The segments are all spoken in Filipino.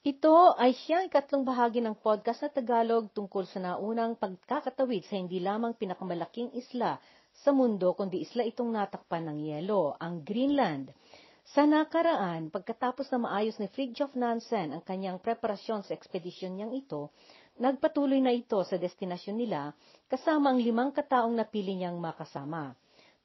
Ito ay siyang ikatlong bahagi ng podcast na Tagalog tungkol sa naunang pagkakatawid sa hindi lamang pinakamalaking isla sa mundo kundi isla itong natakpan ng yelo, ang Greenland. Sa nakaraan, pagkatapos na maayos ni Fridtjof Nansen ang kanyang preparasyon sa ekspedisyon niyang ito, nagpatuloy na ito sa destinasyon nila kasama ang limang kataong napili niyang makasama.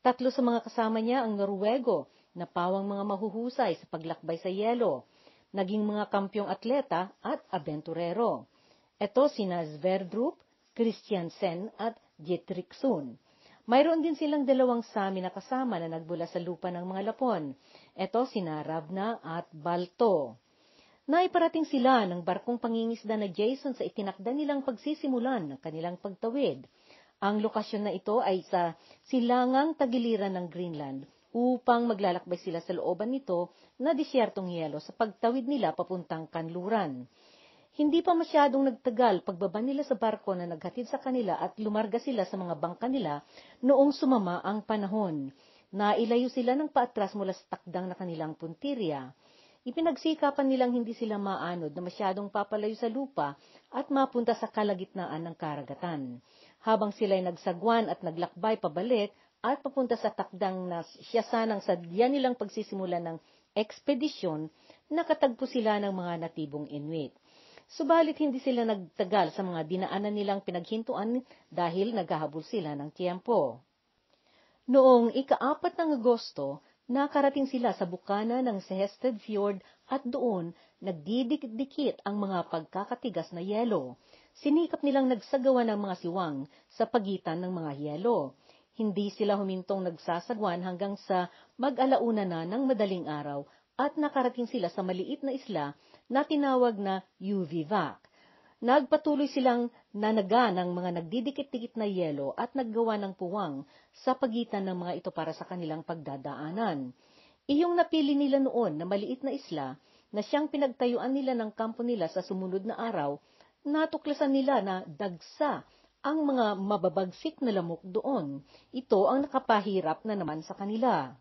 Tatlo sa mga kasama niya ang Norwego, na pawang mga mahuhusay sa paglakbay sa yelo, naging mga kampyong atleta at abenturero. Ito sina Sverdrup, Christiansen at Dietrichson. Mayroon din silang dalawang sami na kasama na nagbula sa lupa ng mga Lapon. Ito sina Ravna at Balto. Naiparating sila ng barkong pangingisda na Jason sa itinakda nilang pagsisimulan ng kanilang pagtawid. Ang lokasyon na ito ay sa silangang tagiliran ng Greenland upang maglalakbay sila sa looban nito na disyertong yelo sa pagtawid nila papuntang kanluran. Hindi pa masyadong nagtagal pagbaba nila sa barko na naghatid sa kanila at lumarga sila sa mga bangka nila noong sumama ang panahon. Nailayo sila ng paatras mula sa takdang na kanilang puntirya. Ipinagsikapan nilang hindi sila maanod na masyadong papalayo sa lupa at mapunta sa kalagitnaan ng karagatan. Habang sila'y nagsagwan at naglakbay pabalik, at papunta sa takdang na siya sanang sadya nilang pagsisimula ng ekspedisyon, nakatagpo sila ng mga natibong Inuit. Subalit hindi sila nagtagal sa mga dinaanan nilang pinaghintuan dahil naghahabol sila ng tiempo. Noong ikaapat ng Agosto, nakarating sila sa bukana ng Sehested Fjord at doon nagdidikit ang mga pagkakatigas na yelo. Sinikap nilang nagsagawa ng mga siwang sa pagitan ng mga yelo hindi sila humintong nagsasagwan hanggang sa mag-alauna na ng madaling araw at nakarating sila sa maliit na isla na tinawag na Yuvivac. Nagpatuloy silang nanaga ng mga nagdidikit-dikit na yelo at naggawa ng puwang sa pagitan ng mga ito para sa kanilang pagdadaanan. Iyong napili nila noon na maliit na isla na siyang pinagtayuan nila ng kampo nila sa sumunod na araw, natuklasan nila na dagsa ang mga mababagsik na lamok doon. Ito ang nakapahirap na naman sa kanila.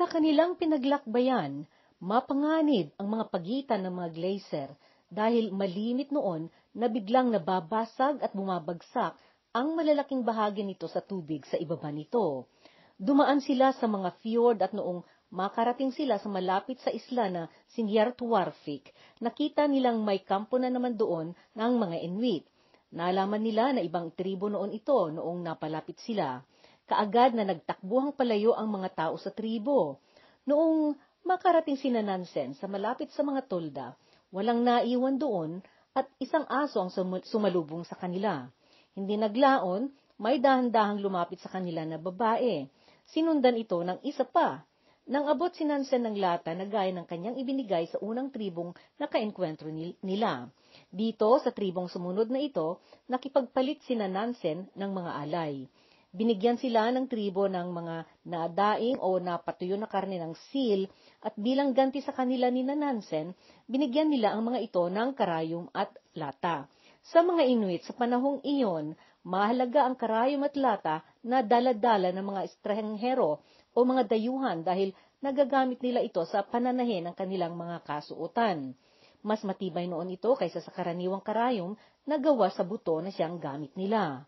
Sa kanilang pinaglakbayan, mapanganib ang mga pagitan ng mga glacier dahil malimit noon na biglang nababasag at bumabagsak ang malalaking bahagi nito sa tubig sa ibaba nito. Dumaan sila sa mga fjord at noong makarating sila sa malapit sa isla na Singyartuarfik, nakita nilang may kampo na naman doon ng mga Inuit Nalaman nila na ibang tribo noon ito noong napalapit sila. Kaagad na nagtakbuhang palayo ang mga tao sa tribo. Noong makarating si Nansen sa malapit sa mga tolda, walang naiwan doon at isang aso ang sumalubong sa kanila. Hindi naglaon, may dahan-dahang lumapit sa kanila na babae. Sinundan ito ng isa pa. Nang abot si Nansen ng lata na gaya ng kanyang ibinigay sa unang tribong nakaenkwentro nila. Dito, sa tribong sumunod na ito, nakipagpalit sina Nansen ng mga alay. Binigyan sila ng tribo ng mga nadaing o napatuyo na karne ng seal at bilang ganti sa kanila ni Nansen, binigyan nila ang mga ito ng karayom at lata. Sa mga Inuit sa panahong iyon, mahalaga ang karayom at lata na daladala ng mga estranghero o mga dayuhan dahil nagagamit nila ito sa pananahin ng kanilang mga kasuotan. Mas matibay noon ito kaysa sa karaniwang karayom na gawa sa buto na siyang gamit nila.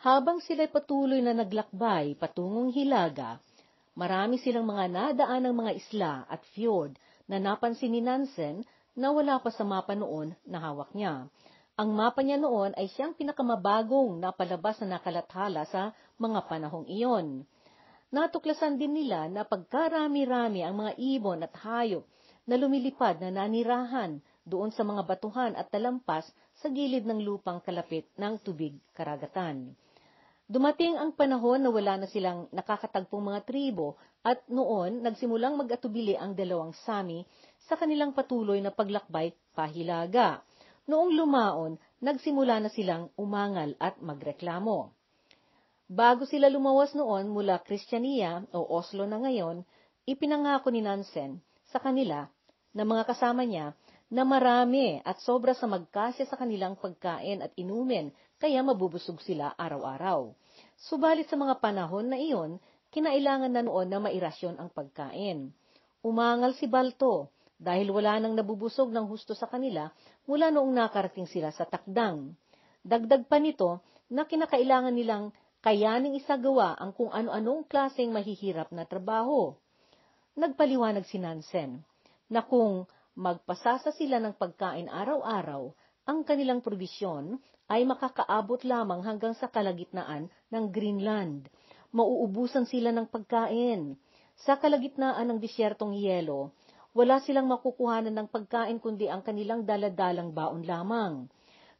Habang sila'y patuloy na naglakbay patungong Hilaga, marami silang mga nadaan ng mga isla at fjord na napansin ni Nansen na wala pa sa mapa noon na hawak niya. Ang mapa niya noon ay siyang pinakamabagong napalabas na nakalathala sa mga panahong iyon. Natuklasan din nila na pagkarami-rami ang mga ibon at hayop na lumilipad na nanirahan doon sa mga batuhan at talampas sa gilid ng lupang kalapit ng tubig karagatan. Dumating ang panahon na wala na silang nakakatagpong mga tribo at noon nagsimulang mag-atubili ang dalawang sami sa kanilang patuloy na paglakbay pahilaga. Noong lumaon, nagsimula na silang umangal at magreklamo. Bago sila lumawas noon mula Christiania o Oslo na ngayon, ipinangako ni Nansen sa kanila ng mga kasama niya na marami at sobra sa magkasya sa kanilang pagkain at inumin, kaya mabubusog sila araw-araw. Subalit sa mga panahon na iyon, kinailangan na noon na mairasyon ang pagkain. Umangal si Balto dahil wala nang nabubusog ng husto sa kanila mula noong nakarating sila sa takdang. Dagdag pa nito na kinakailangan nilang kayaning isagawa ang kung ano-anong klaseng mahihirap na trabaho. Nagpaliwanag si Nansen na kung magpasasa sila ng pagkain araw-araw, ang kanilang probisyon ay makakaabot lamang hanggang sa kalagitnaan ng Greenland. Mauubusan sila ng pagkain. Sa kalagitnaan ng disyertong yelo, wala silang makukuhanan ng pagkain kundi ang kanilang daladalang baon lamang.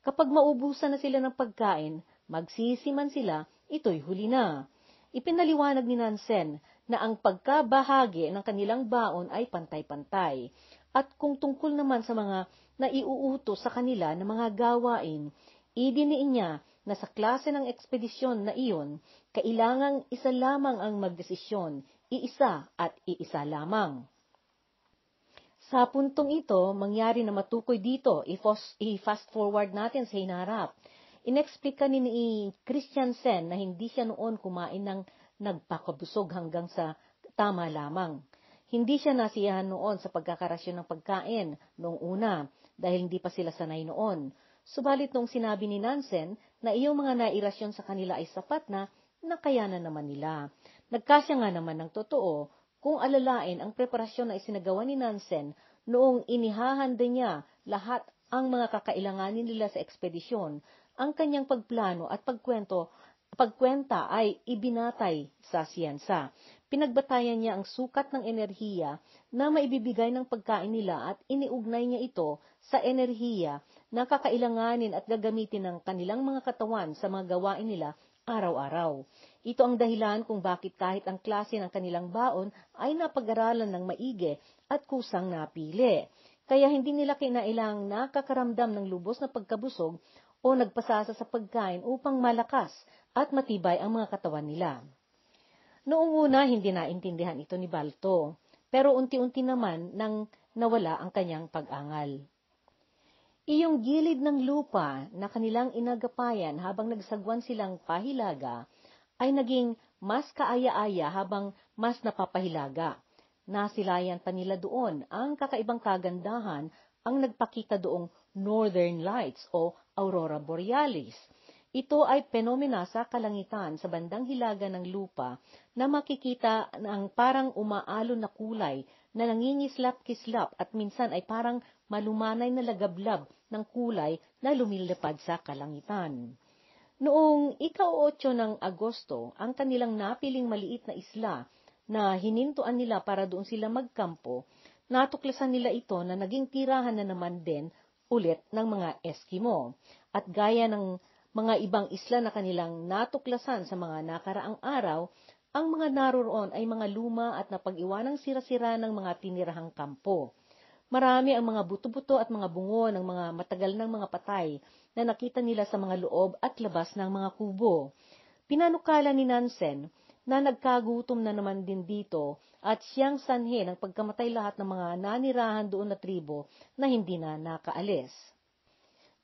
Kapag maubusan na sila ng pagkain, magsisiman sila, ito'y huli na. Ipinaliwanag ni Nansen na ang pagkabahagi ng kanilang baon ay pantay-pantay. At kung tungkol naman sa mga naiuutos sa kanila ng mga gawain, idiniin niya na sa klase ng ekspedisyon na iyon, kailangang isa lamang ang magdesisyon, iisa at iisa lamang. Sa puntong ito, mangyari na matukoy dito, i-fast forward natin sa hinarap. Inexplica ni Christian Sen na hindi siya noon kumain ng nagpakabusog hanggang sa tama lamang. Hindi siya nasiyahan noon sa pagkakarasyon ng pagkain noong una dahil hindi pa sila sanay noon. Subalit nung sinabi ni Nansen na iyong mga nairasyon sa kanila ay sapat na, nakayanan naman nila. Nagkasya nga naman ng totoo kung alalain ang preparasyon na isinagawa ni Nansen noong inihahanda niya lahat ang mga kakailanganin nila sa ekspedisyon, ang kanyang pagplano at pagkwento pagkwenta ay ibinatay sa siyensa. Pinagbatayan niya ang sukat ng enerhiya na maibibigay ng pagkain nila at iniugnay niya ito sa enerhiya na kakailanganin at gagamitin ng kanilang mga katawan sa mga gawain nila araw-araw. Ito ang dahilan kung bakit kahit ang klase ng kanilang baon ay napag-aralan ng maigi at kusang napili. Kaya hindi nila kinailang nakakaramdam ng lubos na pagkabusog o nagpasasa sa pagkain upang malakas at matibay ang mga katawan nila. Noong una, hindi naintindihan ito ni Balto, pero unti-unti naman nang nawala ang kanyang pag-angal. Iyong gilid ng lupa na kanilang inagapayan habang nagsagwan silang pahilaga ay naging mas kaaya-aya habang mas napapahilaga. Nasilayan pa nila doon ang kakaibang kagandahan ang nagpakita doong Northern Lights o Aurora Borealis – ito ay penomena sa kalangitan sa bandang hilaga ng lupa na makikita ang parang umaalon na kulay na nangingislap-kislap at minsan ay parang malumanay na lagablab ng kulay na lumilipad sa kalangitan. Noong ika-8 ng Agosto, ang kanilang napiling maliit na isla na hinintuan nila para doon sila magkampo, natuklasan nila ito na naging tirahan na naman din ulit ng mga Eskimo. At gaya ng mga ibang isla na kanilang natuklasan sa mga nakaraang araw, ang mga naroon ay mga luma at napag-iwanang sira-sira ng mga tinirahang kampo. Marami ang mga buto-buto at mga bungo ng mga matagal ng mga patay na nakita nila sa mga loob at labas ng mga kubo. Pinanukala ni Nansen na nagkagutom na naman din dito at siyang sanhe ng pagkamatay lahat ng mga nanirahan doon na tribo na hindi na nakaalis.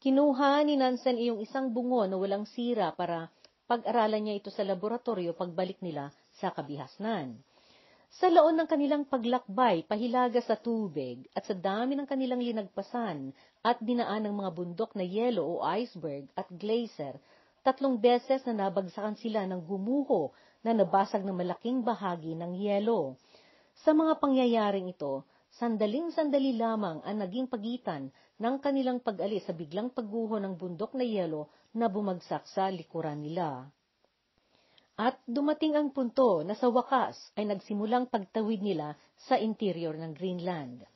Kinuha ni Nansen iyong isang bungo na walang sira para pag-aralan niya ito sa laboratorio pagbalik nila sa kabihasnan. Sa loon ng kanilang paglakbay, pahilaga sa tubig at sa dami ng kanilang linagpasan at dinaan ng mga bundok na yelo o iceberg at glacier, tatlong beses na nabagsakan sila ng gumuho na nabasag ng malaking bahagi ng yelo. Sa mga pangyayaring ito, Sandaling-sandali lamang ang naging pagitan ng kanilang pag-alis sa biglang pagguho ng bundok na yelo na bumagsak sa likuran nila. At dumating ang punto na sa wakas ay nagsimulang pagtawid nila sa interior ng Greenland.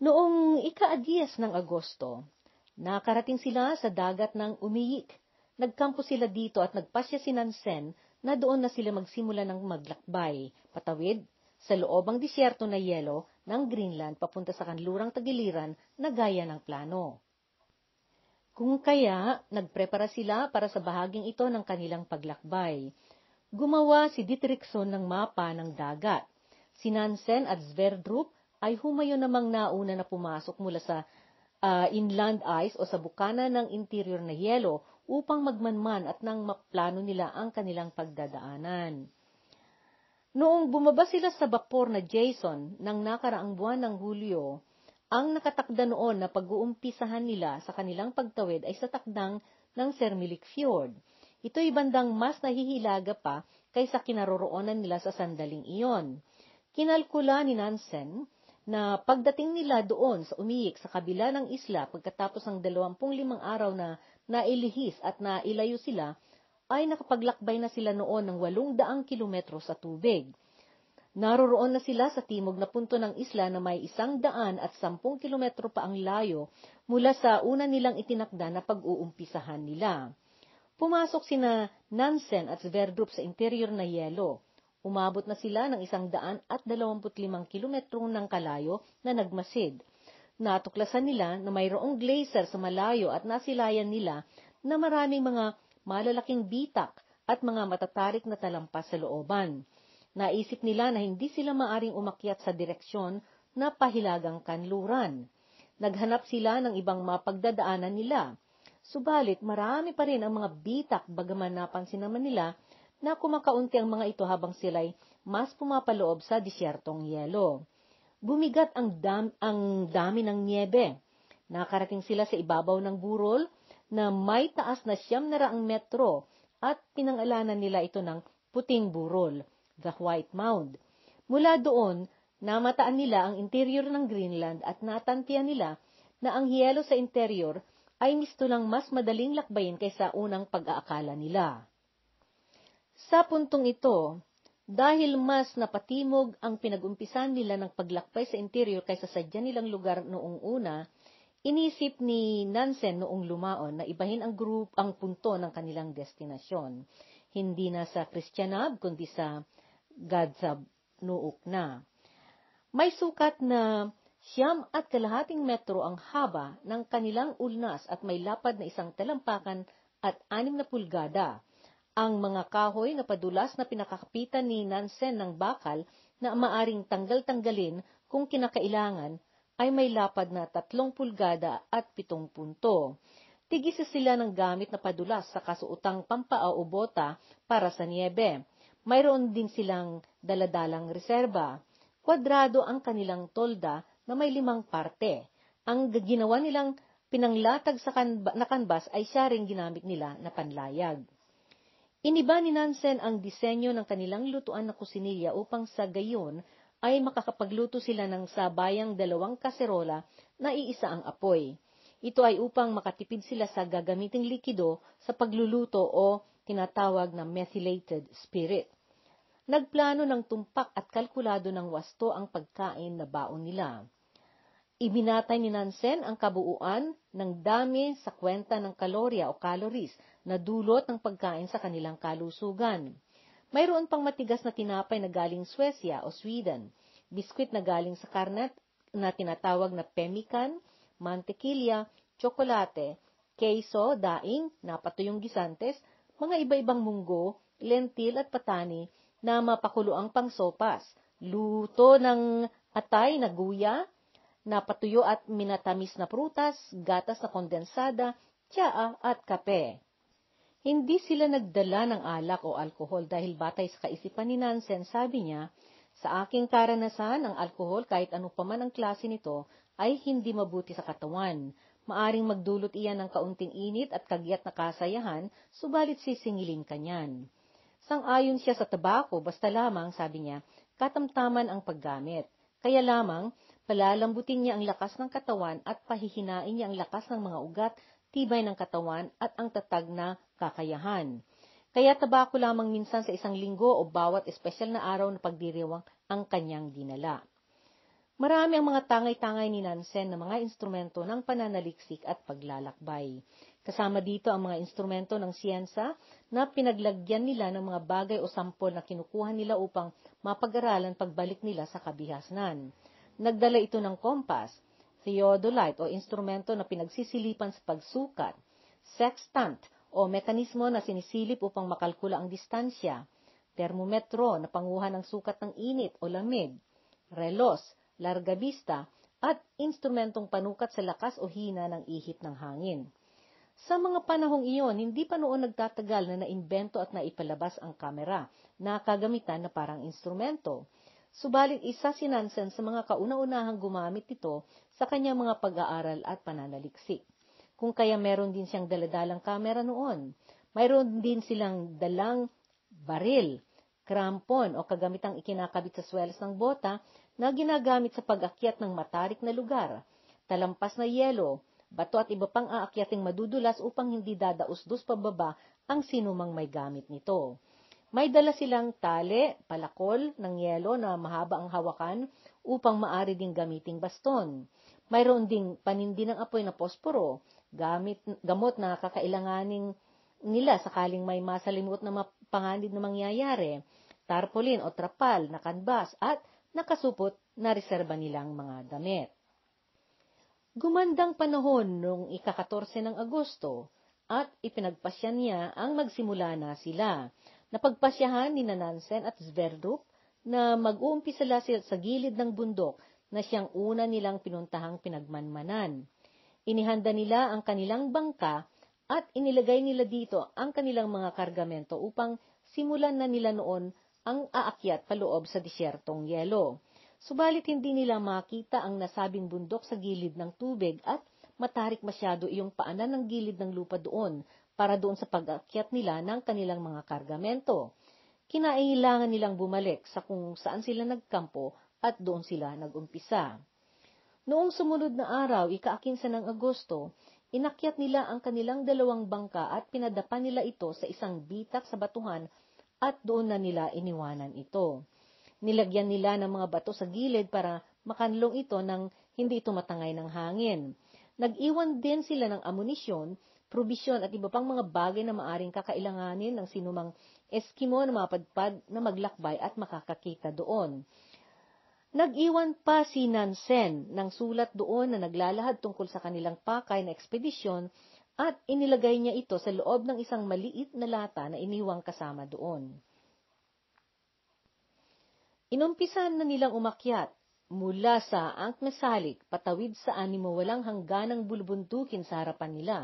Noong ika-10 ng Agosto, nakarating sila sa dagat ng Umiik. Nagkampo sila dito at nagpasya si Nansen na doon na sila magsimula ng maglakbay, patawid sa loob ang disyerto na yelo ng Greenland papunta sa kanlurang tagiliran na gaya ng plano. Kung kaya, nagprepara sila para sa bahaging ito ng kanilang paglakbay. Gumawa si Dietrichson ng mapa ng dagat. Si Nansen at Sverdrup ay humayo namang nauna na pumasok mula sa uh, inland ice o sa bukana ng interior na yelo upang magmanman at nang maplano nila ang kanilang pagdadaanan. Noong bumaba sila sa bapor na Jason ng nakaraang buwan ng Hulyo, ang nakatakda noon na pag-uumpisahan nila sa kanilang pagtawid ay sa takdang ng Sermilik Fjord. Ito'y bandang mas nahihilaga pa kaysa kinaroroonan nila sa sandaling iyon. Kinalkula ni Nansen na pagdating nila doon sa umiik sa kabila ng isla pagkatapos ng 25 araw na nailihis at nailayo sila, ay nakapaglakbay na sila noon ng 800 kilometro sa tubig. Naroroon na sila sa timog na punto ng isla na may isang daan at sampung kilometro pa ang layo mula sa una nilang itinakda na pag-uumpisahan nila. Pumasok sina Nansen at Sverdrup sa interior na yelo. Umabot na sila ng isang daan at dalawamput limang kilometrong ng kalayo na nagmasid. Natuklasan nila na mayroong glacier sa malayo at nasilayan nila na maraming mga malalaking bitak at mga matatarik na talampas sa looban. Naisip nila na hindi sila maaring umakyat sa direksyon na pahilagang kanluran. Naghanap sila ng ibang mapagdadaanan nila. Subalit marami pa rin ang mga bitak bagaman napansin naman nila na kumakaunti ang mga ito habang sila'y mas pumapaloob sa disyertong yelo. Bumigat ang, dam, ang dami ng niebe. Nakarating sila sa ibabaw ng burol na may taas na siyam na raang metro at pinangalanan nila ito ng Puting Burol, the White Mound. Mula doon, namataan nila ang interior ng Greenland at natantiyan nila na ang hiyelo sa interior ay misto lang mas madaling lakbayin kaysa unang pag-aakala nila. Sa puntong ito, dahil mas napatimog ang pinagumpisan nila ng paglakbay sa interior kaysa sadya nilang lugar noong una, Inisip ni Nansen noong lumaon na ibahin ang group ang punto ng kanilang destinasyon, hindi na sa Kristyanab kundi sa Gadzab nuuk na. May sukat na siyam at kalahating metro ang haba ng kanilang ulnas at may lapad na isang talampakan at anim na pulgada. Ang mga kahoy na padulas na pinakakapitan ni Nansen ng bakal na maaring tanggal-tanggalin kung kinakailangan ay may lapad na tatlong pulgada at pitong punto. Tigisa sila ng gamit na padulas sa kasuotang pampaa o bota para sa niebe. Mayroon din silang daladalang reserba. Kwadrado ang kanilang tolda na may limang parte. Ang ginawa nilang pinanglatag sa kanba, na kanbas ay sharing ginamit nila na panlayag. Iniba ni Nansen ang disenyo ng kanilang lutuan na kusinilya upang sa gayon ay makakapagluto sila ng sabayang dalawang kaserola na iisa ang apoy. Ito ay upang makatipid sila sa gagamiting likido sa pagluluto o tinatawag na methylated spirit. Nagplano ng tumpak at kalkulado ng wasto ang pagkain na baon nila. Ibinatay ni Nansen ang kabuuan ng dami sa kwenta ng kalorya o calories na dulot ng pagkain sa kanilang kalusugan. Mayroon pang matigas na tinapay na galing Swecia o Sweden, biskwit na galing sa karnat na tinatawag na pemikan, mantekilya, tsokolate, keso, daing, napatuyong gisantes, mga iba-ibang munggo, lentil at patani na mapakulo ang pangsopas, luto ng atay na guya, napatuyo at minatamis na prutas, gatas na kondensada, tsaa at kape. Hindi sila nagdala ng alak o alkohol dahil batay sa kaisipan ni Nansen, sabi niya, sa aking karanasan, ang alkohol, kahit ano paman ang klase nito, ay hindi mabuti sa katawan. Maaring magdulot iyan ng kaunting init at kagyat na kasayahan, subalit sisingilin ka niyan. Sang-ayon siya sa tabako, basta lamang, sabi niya, katamtaman ang paggamit. Kaya lamang, palalambutin niya ang lakas ng katawan at pahihinain niya ang lakas ng mga ugat tibay ng katawan at ang tatag na kakayahan. Kaya tabako lamang minsan sa isang linggo o bawat espesyal na araw na pagdiriwang ang kanyang dinala. Marami ang mga tangay-tangay ni Nansen na mga instrumento ng pananaliksik at paglalakbay. Kasama dito ang mga instrumento ng siyensa na pinaglagyan nila ng mga bagay o sampol na kinukuha nila upang mapag-aralan pagbalik nila sa kabihasnan. Nagdala ito ng kompas, theodolite o instrumento na pinagsisilipan sa pagsukat, sextant o mekanismo na sinisilip upang makalkula ang distansya, termometro na panguhan ng sukat ng init o lamig, relos, largabista, at instrumentong panukat sa lakas o hina ng ihip ng hangin. Sa mga panahong iyon, hindi pa noon nagtatagal na naimbento at naipalabas ang kamera na kagamitan na parang instrumento subalit isa si Nansen sa mga kauna-unahang gumamit ito sa kanyang mga pag-aaral at pananaliksik. Kung kaya meron din siyang daladalang kamera noon. Mayroon din silang dalang baril, krampon o kagamitang ikinakabit sa swells ng bota na ginagamit sa pag-akyat ng matarik na lugar, talampas na yelo, bato at iba pang aakyating madudulas upang hindi dadausdos pababa ang sinumang may gamit nito. May dala silang tali, palakol ng yelo na mahaba ang hawakan upang maari ding gamiting baston. Mayroon ding panindi ng apoy na posporo, gamit, gamot na kakailanganing nila sakaling may masalimuot na mapanganib na mangyayari, tarpaulin o trapal na kanbas at nakasupot na reserba nilang mga damit. Gumandang panahon noong ika-14 ng Agosto at ipinagpasya niya ang magsimula na sila Napagpasyahan ni Nansen at Zverdup na mag-uumpisa sila sa gilid ng bundok na siyang una nilang pinuntahang pinagmanmanan. Inihanda nila ang kanilang bangka at inilagay nila dito ang kanilang mga kargamento upang simulan na nila noon ang aakyat paloob sa disyertong yelo. Subalit hindi nila makita ang nasabing bundok sa gilid ng tubig at matarik masyado iyong paanan ng gilid ng lupa doon para doon sa pag-akyat nila ng kanilang mga kargamento. Kinailangan nilang bumalik sa kung saan sila nagkampo at doon sila nagumpisa. Noong sumunod na araw, ikaakinsa ng Agosto, inakyat nila ang kanilang dalawang bangka at pinadapa nila ito sa isang bitak sa batuhan at doon na nila iniwanan ito. Nilagyan nila ng mga bato sa gilid para makanlong ito nang hindi ito matangay ng hangin. Nag-iwan din sila ng amunisyon probisyon at iba pang mga bagay na maaring kakailanganin ng sinumang Eskimo na mapadpad na maglakbay at makakakita doon. Nag-iwan pa si Nansen ng sulat doon na naglalahad tungkol sa kanilang pakay na ekspedisyon at inilagay niya ito sa loob ng isang maliit na lata na iniwang kasama doon. Inumpisan na nilang umakyat mula sa Ankh Mesalik patawid sa animo walang hangganang bulbuntukin sa harapan nila.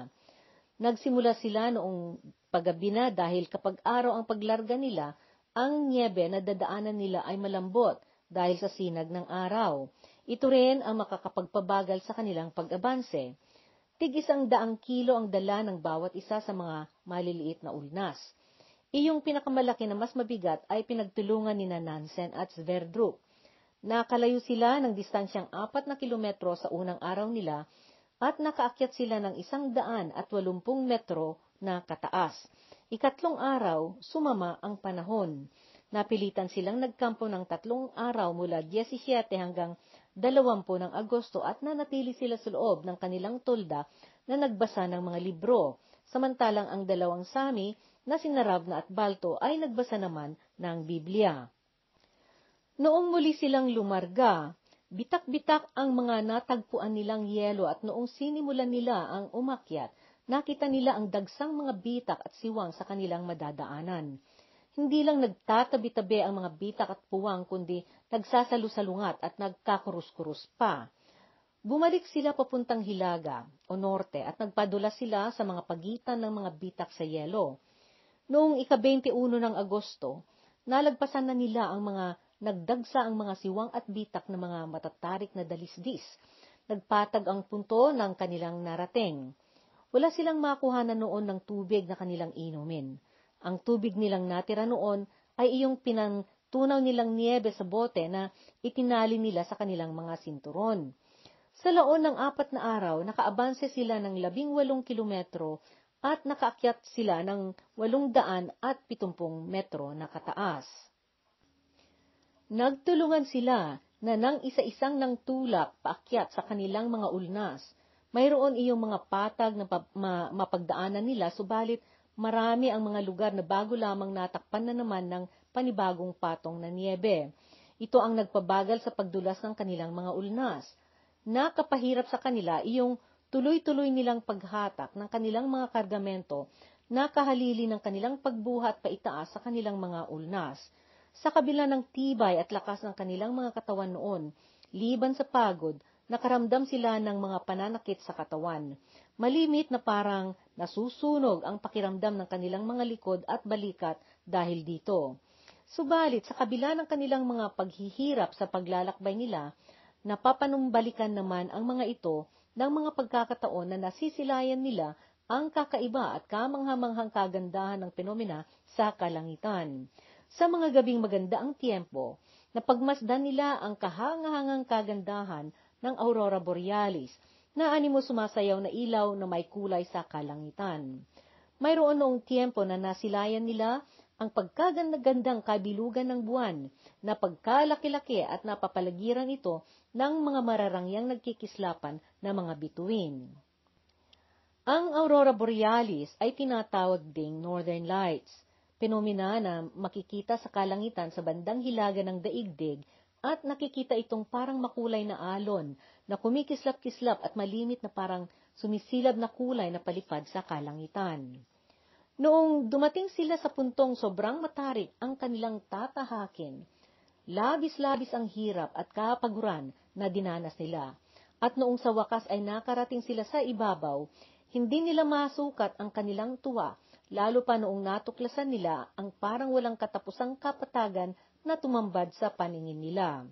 Nagsimula sila noong paggabi na dahil kapag araw ang paglarga nila, ang niebe na dadaanan nila ay malambot dahil sa sinag ng araw. Ito rin ang makakapagpabagal sa kanilang pag-abanse. Tig isang daang kilo ang dala ng bawat isa sa mga maliliit na ulnas. Iyong pinakamalaki na mas mabigat ay pinagtulungan ni Nansen at Sverdrup. Nakalayo sila ng distansyang apat na kilometro sa unang araw nila at nakaakyat sila ng isang daan at walumpung metro na kataas. Ikatlong araw, sumama ang panahon. Napilitan silang nagkampo ng tatlong araw mula 17 hanggang 20 ng Agosto at nanatili sila sa loob ng kanilang tolda na nagbasa ng mga libro, samantalang ang dalawang sami na sinarabna at balto ay nagbasa naman ng Biblia. Noong muli silang lumarga, Bitak-bitak ang mga natagpuan nilang yelo at noong sinimulan nila ang umakyat, nakita nila ang dagsang mga bitak at siwang sa kanilang madadaanan. Hindi lang nagtatabi-tabi ang mga bitak at puwang kundi nagsasalusalungat at nagkakurus-kurus pa. Bumalik sila papuntang Hilaga o Norte at nagpadula sila sa mga pagitan ng mga bitak sa yelo. Noong ika-21 ng Agosto, nalagpasan na nila ang mga Nagdagsa ang mga siwang at bitak ng mga matatarik na dalisdis. Nagpatag ang punto ng kanilang narating. Wala silang makuhanan noon ng tubig na kanilang inumin. Ang tubig nilang natira noon ay iyong pinantunaw nilang niebe sa bote na itinali nila sa kanilang mga sinturon. Sa laon ng apat na araw, nakaabanse sila ng labing walong kilometro at nakaakyat sila ng walong daan at pitumpong metro na kataas. Nagtulungan sila na nang isa-isang ng tulak paakyat sa kanilang mga ulnas. Mayroon iyong mga patag na pa- ma- mapagdaanan nila, subalit marami ang mga lugar na bago lamang natakpan na naman ng panibagong patong na niebe. Ito ang nagpabagal sa pagdulas ng kanilang mga ulnas. Nakapahirap sa kanila iyong tuloy-tuloy nilang paghatak ng kanilang mga kargamento na kahalili ng kanilang pagbuhat paitaas sa kanilang mga ulnas. Sa kabila ng tibay at lakas ng kanilang mga katawan noon, liban sa pagod, nakaramdam sila ng mga pananakit sa katawan. Malimit na parang nasusunog ang pakiramdam ng kanilang mga likod at balikat dahil dito. Subalit, sa kabila ng kanilang mga paghihirap sa paglalakbay nila, napapanumbalikan naman ang mga ito ng mga pagkakataon na nasisilayan nila ang kakaiba at kamanghamanghang kagandahan ng fenomena sa kalangitan sa mga gabing maganda ang tiempo, na pagmasdan nila ang kahangahangang kagandahan ng aurora borealis, na animo sumasayaw na ilaw na may kulay sa kalangitan. Mayroon noong tiempo na nasilayan nila ang pagkagandang kabilugan ng buwan na pagkalaki-laki at napapalagiran ito ng mga mararangyang nagkikislapan na mga bituin. Ang aurora borealis ay tinatawag ding northern lights Penomena na makikita sa kalangitan sa bandang hilaga ng daigdig at nakikita itong parang makulay na alon na kumikislap-kislap at malimit na parang sumisilab na kulay na palipad sa kalangitan. Noong dumating sila sa puntong sobrang matarik ang kanilang tatahakin, labis-labis ang hirap at kapaguran na dinanas nila. At noong sa wakas ay nakarating sila sa ibabaw, hindi nila masukat ang kanilang tuwa lalo pa noong natuklasan nila ang parang walang katapusang kapatagan na tumambad sa paningin nila.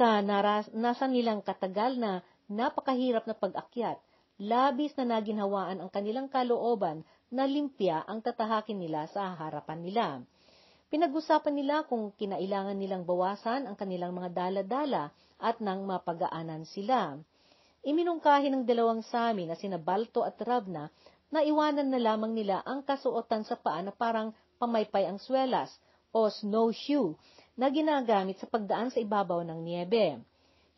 Sa naranasan nilang katagal na napakahirap na pag-akyat, labis na naginhawaan ang kanilang kalooban na limpia ang tatahakin nila sa harapan nila. Pinag-usapan nila kung kinailangan nilang bawasan ang kanilang mga daladala at nang mapagaanan sila. Iminungkahi ng dalawang sami na sina Balto at Rabna naiwanan na lamang nila ang kasuotan sa paa na parang pamaypay ang swelas o snowshoe na ginagamit sa pagdaan sa ibabaw ng niebe.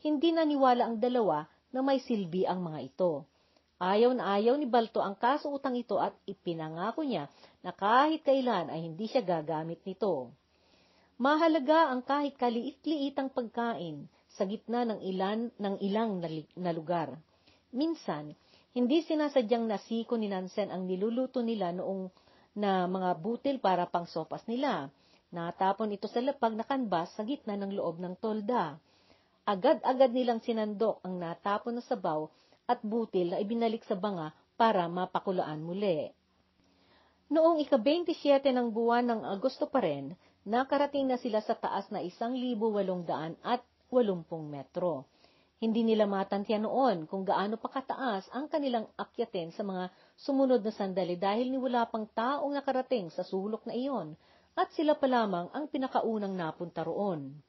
Hindi naniwala ang dalawa na may silbi ang mga ito. Ayaw na ayaw ni Balto ang kasuotang ito at ipinangako niya na kahit kailan ay hindi siya gagamit nito. Mahalaga ang kahit kaliit-liitang pagkain sa gitna ng ilan ng ilang na lugar. Minsan, hindi sinasadyang nasiko ni Nansen ang niluluto nila noong na mga butil para pang sopas nila. Natapon ito sa lapag na kanbas sa gitna ng loob ng tolda. Agad-agad nilang sinandok ang natapon na sabaw at butil na ibinalik sa banga para mapakulaan muli. Noong ika-27 ng buwan ng Agosto pa rin, nakarating na sila sa taas na isang libo walong daan at walumpung metro. Hindi nila matantya noon kung gaano pa kataas ang kanilang akyatin sa mga sumunod na sandali dahil ni wala pang taong nakarating sa sulok na iyon at sila pa lamang ang pinakaunang napunta roon.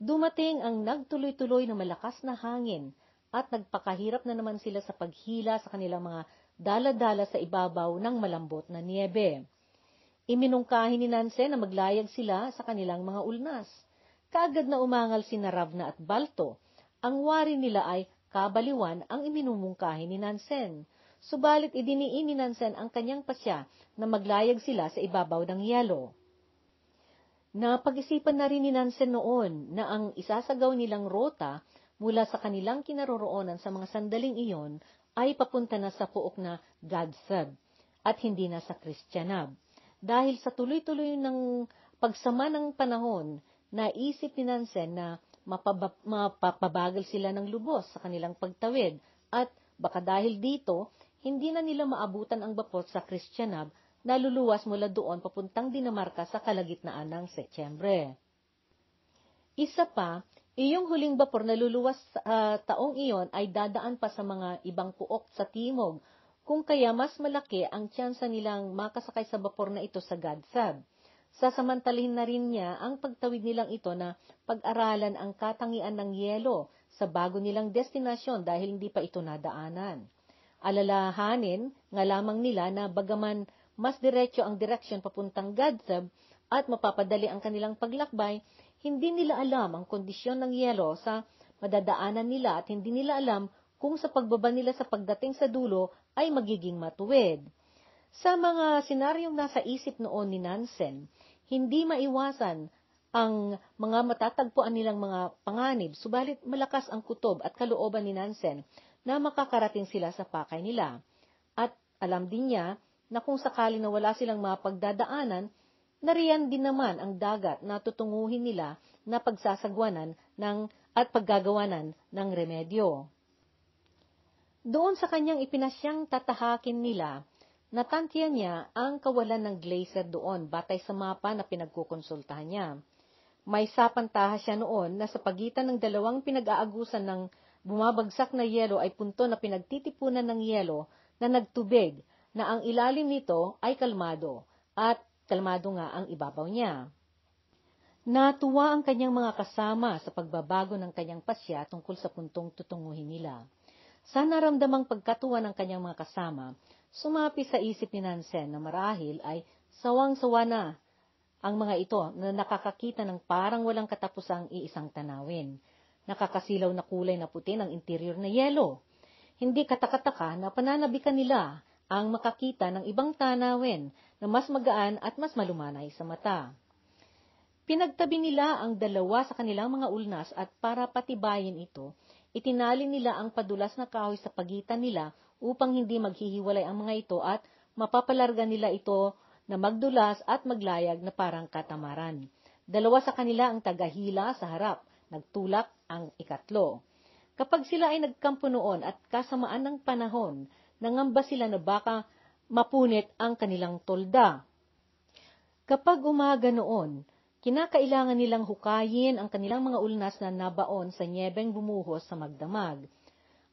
Dumating ang nagtuloy-tuloy na malakas na hangin at nagpakahirap na naman sila sa paghila sa kanilang mga daladala sa ibabaw ng malambot na niebe. Iminungkahi ni Nansen na maglayag sila sa kanilang mga ulnas. Kaagad na umangal si Naravna at Balto ang wari nila ay kabaliwan ang iminumungkahi ni Nansen. Subalit idiniin ni Nansen ang kanyang pasya na maglayag sila sa ibabaw ng yelo. Napag-isipan na rin ni Nansen noon na ang isasagaw nilang rota mula sa kanilang kinaroroonan sa mga sandaling iyon ay papunta na sa pook na Gadsad at hindi na sa Kristyanab. Dahil sa tuloy-tuloy ng pagsama ng panahon, naisip ni Nansen na mapabab- mapapabagal sila ng lubos sa kanilang pagtawid at baka dahil dito, hindi na nila maabutan ang bapot sa Kristyanab na luluwas mula doon papuntang Dinamarca sa kalagitnaan ng Setyembre. Isa pa, iyong huling bapor na luluwas uh, taong iyon ay dadaan pa sa mga ibang puok sa timog, kung kaya mas malaki ang tsansa nilang makasakay sa bapor na ito sa Gadsab. Sasamantalahin na rin niya ang pagtawid nilang ito na pag-aralan ang katangian ng yelo sa bago nilang destinasyon dahil hindi pa ito nadaanan. Alalahanin nga lamang nila na bagaman mas diretsyo ang direksyon papuntang Gadsab at mapapadali ang kanilang paglakbay, hindi nila alam ang kondisyon ng yelo sa madadaanan nila at hindi nila alam kung sa pagbaba nila sa pagdating sa dulo ay magiging matuwid. Sa mga senaryong nasa isip noon ni Nansen, hindi maiwasan ang mga matatagpuan nilang mga panganib, subalit malakas ang kutob at kalooban ni Nansen na makakarating sila sa pakay nila. At alam din niya na kung sakali na wala silang mapagdadaanan, nariyan din naman ang dagat na tutunguhin nila na pagsasagwanan ng, at paggagawanan ng remedyo. Doon sa kanyang ipinasyang tatahakin nila Natantya niya ang kawalan ng glacier doon batay sa mapa na pinagkukonsultahan niya. May sapantaha siya noon na sa pagitan ng dalawang pinag-aagusan ng bumabagsak na yelo ay punto na pinagtitipunan ng yelo na nagtubig na ang ilalim nito ay kalmado at kalmado nga ang ibabaw niya. Natuwa ang kanyang mga kasama sa pagbabago ng kanyang pasya tungkol sa puntong tutunguhin nila. Sa naramdamang pagkatuwa ng kanyang mga kasama, Sumapi sa isip ni Nansen na marahil ay sawang-sawa na ang mga ito na nakakakita ng parang walang katapusang iisang tanawin. Nakakasilaw na kulay na puti ng interior na yelo. Hindi katakataka na pananabikan nila ang makakita ng ibang tanawin na mas magaan at mas malumanay sa mata. Pinagtabi nila ang dalawa sa kanilang mga ulnas at para patibayin ito, itinali nila ang padulas na kahoy sa pagitan nila upang hindi maghihiwalay ang mga ito at mapapalarga nila ito na magdulas at maglayag na parang katamaran. Dalawa sa kanila ang tagahila sa harap, nagtulak ang ikatlo. Kapag sila ay nagkampo noon at kasamaan ng panahon, nangamba sila na baka mapunit ang kanilang tolda. Kapag umaga noon, kinakailangan nilang hukayin ang kanilang mga ulnas na nabaon sa nyebeng bumuhos sa magdamag.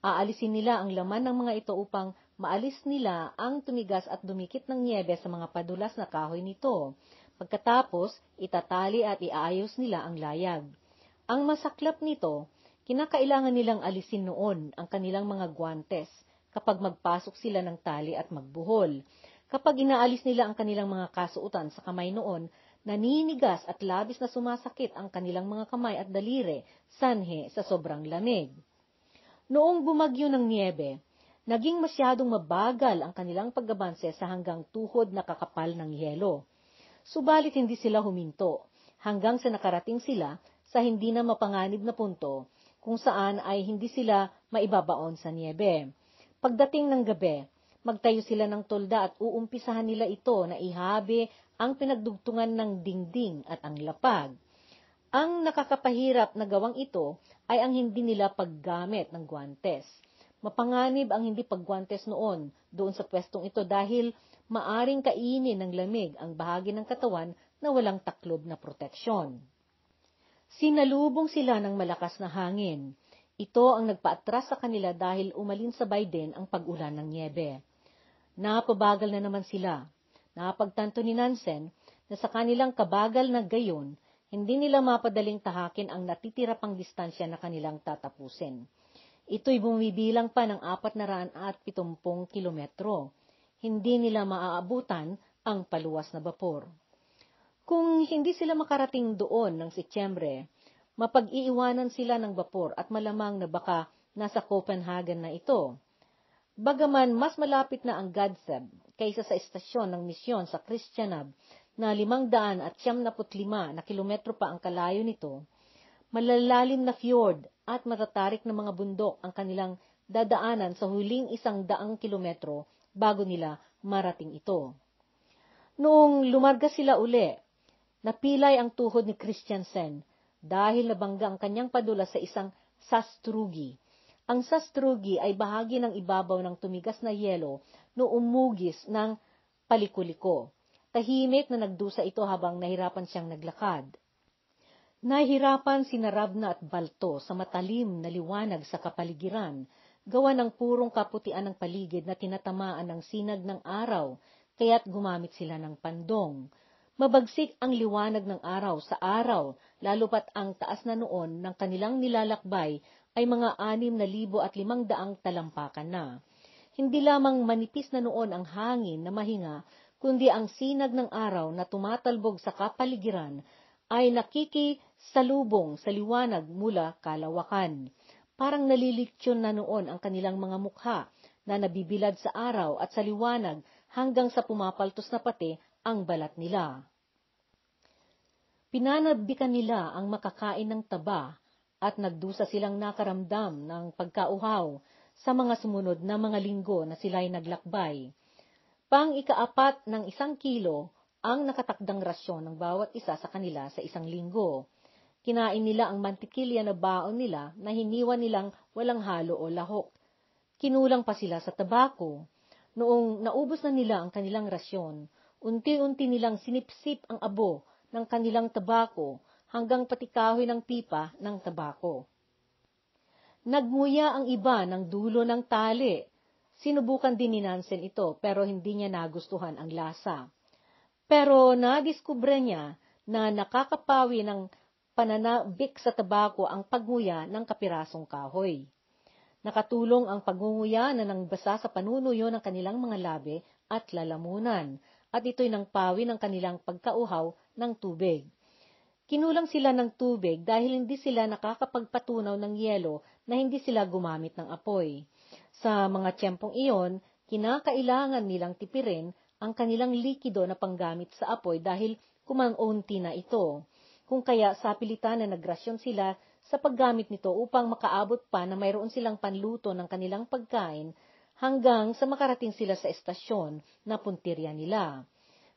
Aalisin nila ang laman ng mga ito upang maalis nila ang tumigas at dumikit ng niebe sa mga padulas na kahoy nito. Pagkatapos, itatali at iaayos nila ang layag. Ang masaklap nito, kinakailangan nilang alisin noon ang kanilang mga guwantes kapag magpasok sila ng tali at magbuhol. Kapag inaalis nila ang kanilang mga kasuotan sa kamay noon, naninigas at labis na sumasakit ang kanilang mga kamay at daliri, sanhe sa sobrang lamig. Noong bumagyo ng niebe, naging masyadong mabagal ang kanilang paggabanse sa hanggang tuhod na kakapal ng yelo. Subalit hindi sila huminto, hanggang sa nakarating sila sa hindi na mapanganib na punto, kung saan ay hindi sila maibabaon sa niebe. Pagdating ng gabi, magtayo sila ng tolda at uumpisahan nila ito na ihabi ang pinagdugtungan ng dingding at ang lapag. Ang nakakapahirap na gawang ito ay ang hindi nila paggamit ng guwantes. Mapanganib ang hindi pagguwantes noon doon sa pwestong ito dahil maaring kainin ng lamig ang bahagi ng katawan na walang taklob na proteksyon. Sinalubong sila ng malakas na hangin. Ito ang nagpaatras sa kanila dahil umalin sa Biden ang pag-ulan ng niebe. Napabagal na naman sila. Napagtanto ni Nansen na sa kanilang kabagal na gayon hindi nila mapadaling tahakin ang natitira pang distansya na kanilang tatapusin. Ito'y bumibilang pa ng 470 kilometro. Hindi nila maaabutan ang paluwas na bapor. Kung hindi sila makarating doon ng Setyembre, mapag-iiwanan sila ng bapor at malamang na baka nasa Copenhagen na ito. Bagaman mas malapit na ang Gadseb kaysa sa istasyon ng misyon sa Christianab na 500 at 75 na kilometro pa ang kalayo nito, malalalim na fjord at matatarik ng mga bundok ang kanilang dadaanan sa huling isang daang kilometro bago nila marating ito. Noong lumarga sila uli, napilay ang tuhod ni Christiansen dahil nabangga ang kanyang padula sa isang sastrugi. Ang sastrugi ay bahagi ng ibabaw ng tumigas na yelo noong umugis ng palikuliko tahimik na nagdusa ito habang nahirapan siyang naglakad. Nahirapan si Narabna at Balto sa matalim na liwanag sa kapaligiran, gawa ng purong kaputian ng paligid na tinatamaan ng sinag ng araw, kaya't gumamit sila ng pandong. Mabagsik ang liwanag ng araw sa araw, lalo pat ang taas na noon ng kanilang nilalakbay ay mga anim na libo at limang daang talampakan na. Hindi lamang manipis na noon ang hangin na mahinga, kundi ang sinag ng araw na tumatalbog sa kapaligiran ay nakikisalubong sa liwanag mula kalawakan. Parang naliliktyon na noon ang kanilang mga mukha na nabibilad sa araw at sa liwanag hanggang sa pumapaltos na pati ang balat nila. Pinanabikan nila ang makakain ng taba at nagdusa silang nakaramdam ng pagkauhaw sa mga sumunod na mga linggo na sila'y naglakbay pang ikaapat ng isang kilo ang nakatakdang rasyon ng bawat isa sa kanila sa isang linggo. Kinain nila ang mantikilya na baon nila na hiniwa nilang walang halo o lahok. Kinulang pa sila sa tabako. Noong naubos na nila ang kanilang rasyon, unti-unti nilang sinipsip ang abo ng kanilang tabako hanggang pati kahoy ng pipa ng tabako. Nagmuya ang iba ng dulo ng tali Sinubukan din ni Nansen ito pero hindi niya nagustuhan ang lasa. Pero nadiskubre niya na nakakapawi ng pananabik sa tabako ang pagnguya ng kapirasong kahoy. Nakatulong ang pagnguya na nang basa sa panunuyo ng kanilang mga labi at lalamunan, at ito'y nangpawi ng kanilang pagkauhaw ng tubig. Kinulang sila ng tubig dahil hindi sila nakakapagpatunaw ng yelo na hindi sila gumamit ng apoy. Sa mga tiyempong iyon, kinakailangan nilang tipirin ang kanilang likido na panggamit sa apoy dahil kumangunti na ito. Kung kaya sa pilitan na nagrasyon sila sa paggamit nito upang makaabot pa na mayroon silang panluto ng kanilang pagkain hanggang sa makarating sila sa estasyon na puntirya nila.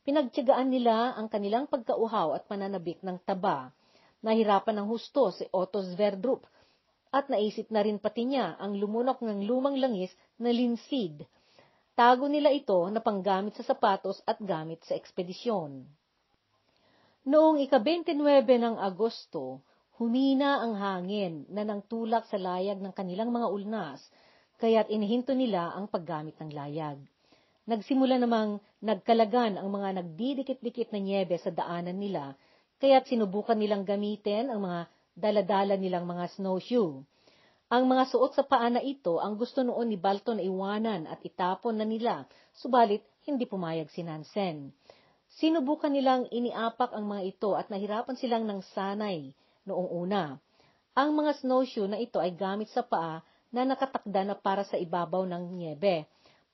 Pinagtyagaan nila ang kanilang pagkauhaw at pananabik ng taba. Nahirapan ng husto si Ottos Verdrup at naisip na rin pati niya ang lumunok ng lumang langis na linsid. Tago nila ito na panggamit sa sapatos at gamit sa ekspedisyon. Noong ika-29 ng Agosto, humina ang hangin na nangtulak sa layag ng kanilang mga ulnas, kaya't inihinto nila ang paggamit ng layag. Nagsimula namang nagkalagan ang mga nagdidikit-dikit na nyebe sa daanan nila, kaya't sinubukan nilang gamitin ang mga daladala nilang mga snowshoe. Ang mga suot sa paa na ito ang gusto noon ni Balton iwanan at itapon na nila, subalit hindi pumayag si Nansen. Sinubukan nilang iniapak ang mga ito at nahirapan silang ng sanay noong una. Ang mga snowshoe na ito ay gamit sa paa na nakatakda na para sa ibabaw ng niebe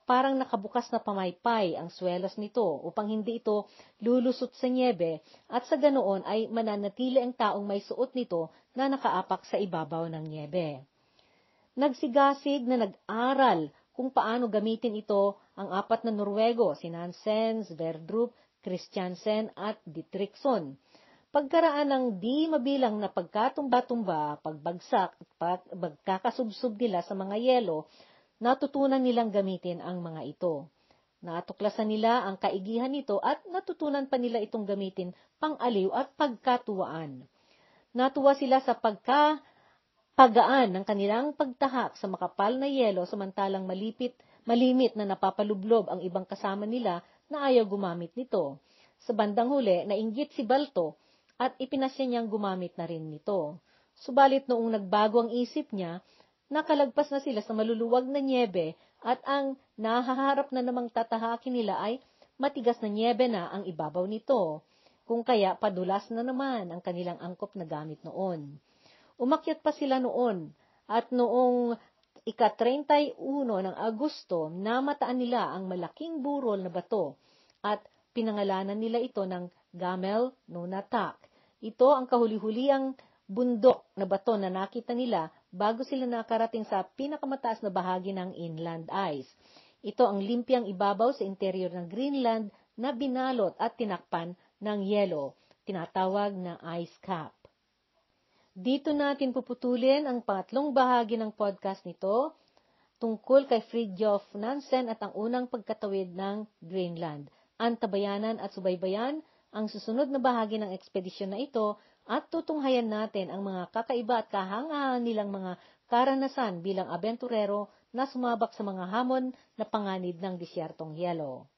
parang nakabukas na pamaypay ang swelas nito upang hindi ito lulusot sa niebe at sa ganoon ay mananatili ang taong may suot nito na nakaapak sa ibabaw ng niebe. Nagsigasig na nag-aral kung paano gamitin ito ang apat na Norwego, si Nansens, Verdrup, Christiansen at Dietrichson. Pagkaraan ng di mabilang na pagkatumba-tumba, pagbagsak at pagkakasubsob nila sa mga yelo, natutunan nilang gamitin ang mga ito. Natuklasan nila ang kaigihan nito at natutunan pa nila itong gamitin pang-aliw at pagkatuwaan. Natuwa sila sa pagka pagaan ng kanilang pagtahak sa makapal na yelo samantalang malipit, malimit na napapalublob ang ibang kasama nila na ayaw gumamit nito. Sa bandang huli, nainggit si Balto at ipinasya niyang gumamit na rin nito. Subalit noong nagbago ang isip niya nakalagpas na sila sa maluluwag na niebe at ang nahaharap na namang tatahakin nila ay matigas na niebe na ang ibabaw nito, kung kaya padulas na naman ang kanilang angkop na gamit noon. Umakyat pa sila noon at noong ika-31 ng Agosto, namataan nila ang malaking burol na bato at pinangalanan nila ito ng Gamel Nunatak. Ito ang kahuli-huliang bundok na bato na nakita nila bago sila nakarating sa pinakamataas na bahagi ng inland ice. Ito ang limpyang ibabaw sa interior ng Greenland na binalot at tinakpan ng yelo, tinatawag na ice cap. Dito natin puputulin ang patlong bahagi ng podcast nito tungkol kay Fridtjof Nansen at ang unang pagkatawid ng Greenland. Antabayanan at subaybayan ang susunod na bahagi ng ekspedisyon na ito at tutunghayan natin ang mga kakaiba at kahangahan nilang mga karanasan bilang abenturero na sumabak sa mga hamon na panganib ng disyertong yelo.